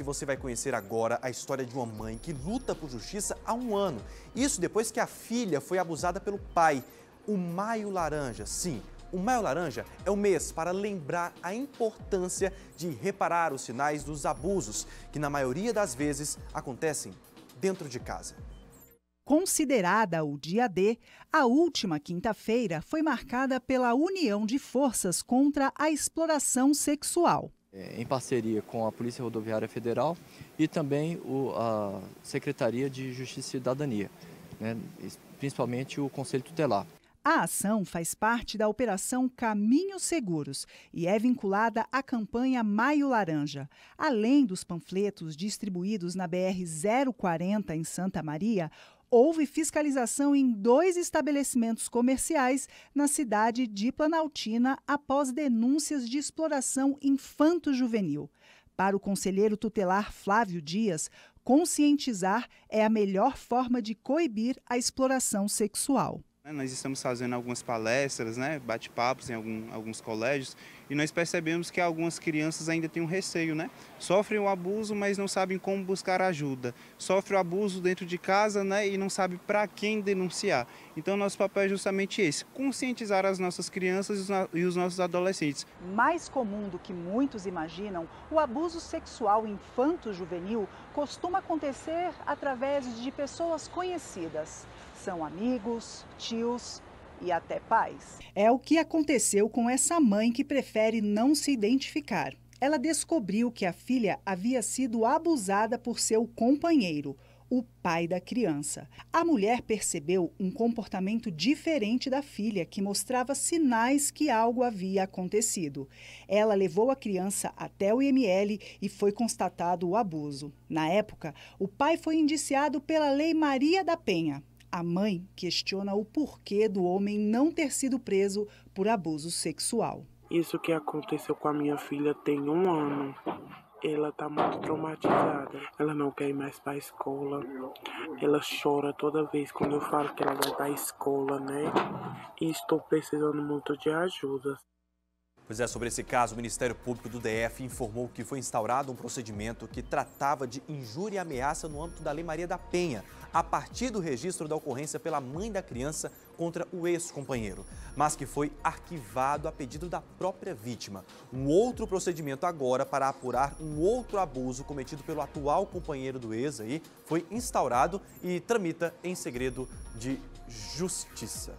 E você vai conhecer agora a história de uma mãe que luta por justiça há um ano. Isso depois que a filha foi abusada pelo pai. O Maio Laranja, sim, o Maio Laranja é o mês para lembrar a importância de reparar os sinais dos abusos, que na maioria das vezes acontecem dentro de casa. Considerada o dia D, a última quinta-feira foi marcada pela união de forças contra a exploração sexual. É, em parceria com a Polícia Rodoviária Federal e também o, a Secretaria de Justiça e Cidadania, né, principalmente o Conselho Tutelar. A ação faz parte da Operação Caminhos Seguros e é vinculada à campanha Maio Laranja. Além dos panfletos distribuídos na BR 040 em Santa Maria, houve fiscalização em dois estabelecimentos comerciais na cidade de Planaltina após denúncias de exploração infanto-juvenil. Para o conselheiro tutelar Flávio Dias, conscientizar é a melhor forma de coibir a exploração sexual. Né? Nós estamos fazendo algumas palestras, né, bate-papos em algum, alguns colégios e nós percebemos que algumas crianças ainda têm um receio, né? Sofrem o abuso, mas não sabem como buscar ajuda. Sofrem o abuso dentro de casa, né, e não sabem para quem denunciar. Então nosso papel é justamente esse, conscientizar as nossas crianças e os nossos adolescentes. Mais comum do que muitos imaginam, o abuso sexual infanto-juvenil costuma acontecer através de pessoas conhecidas. São amigos, tios, tios e até pais. É o que aconteceu com essa mãe que prefere não se identificar. Ela descobriu que a filha havia sido abusada por seu companheiro, o pai da criança. A mulher percebeu um comportamento diferente da filha, que mostrava sinais que algo havia acontecido. Ela levou a criança até o IML e foi constatado o abuso. Na época, o pai foi indiciado pela Lei Maria da Penha, a mãe questiona o porquê do homem não ter sido preso por abuso sexual. Isso que aconteceu com a minha filha tem um ano. Ela está muito traumatizada. Ela não quer ir mais a escola. Ela chora toda vez quando eu falo que ela vai a escola, né? E estou precisando muito de ajuda. Pois é, sobre esse caso, o Ministério Público do DF informou que foi instaurado um procedimento que tratava de injúria e ameaça no âmbito da Lei Maria da Penha, a partir do registro da ocorrência pela mãe da criança contra o ex-companheiro, mas que foi arquivado a pedido da própria vítima. Um outro procedimento agora para apurar um outro abuso cometido pelo atual companheiro do ex aí foi instaurado e tramita em segredo de justiça.